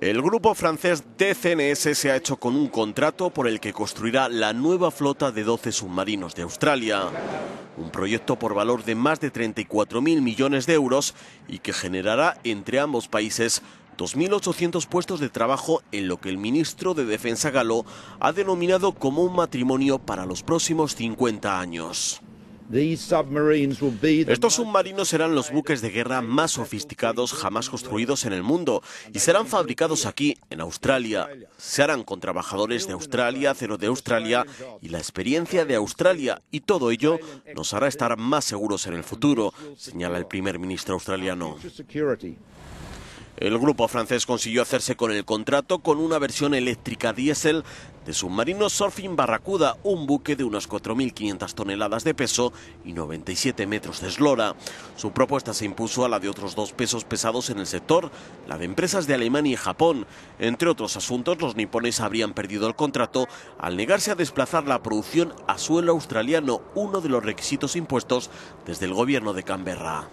El grupo francés DCNS se ha hecho con un contrato por el que construirá la nueva flota de 12 submarinos de Australia. Un proyecto por valor de más de 34.000 millones de euros y que generará entre ambos países 2.800 puestos de trabajo en lo que el ministro de Defensa galo ha denominado como un matrimonio para los próximos 50 años. Estos submarinos serán los buques de guerra más sofisticados jamás construidos en el mundo y serán fabricados aquí, en Australia. Se harán con trabajadores de Australia, cero de Australia y la experiencia de Australia y todo ello nos hará estar más seguros en el futuro, señala el primer ministro australiano. El grupo francés consiguió hacerse con el contrato con una versión eléctrica diésel de submarino Surfing Barracuda, un buque de unas 4.500 toneladas de peso y 97 metros de eslora. Su propuesta se impuso a la de otros dos pesos pesados en el sector, la de empresas de Alemania y Japón. Entre otros asuntos, los nipones habrían perdido el contrato al negarse a desplazar la producción a suelo australiano, uno de los requisitos impuestos desde el gobierno de Canberra.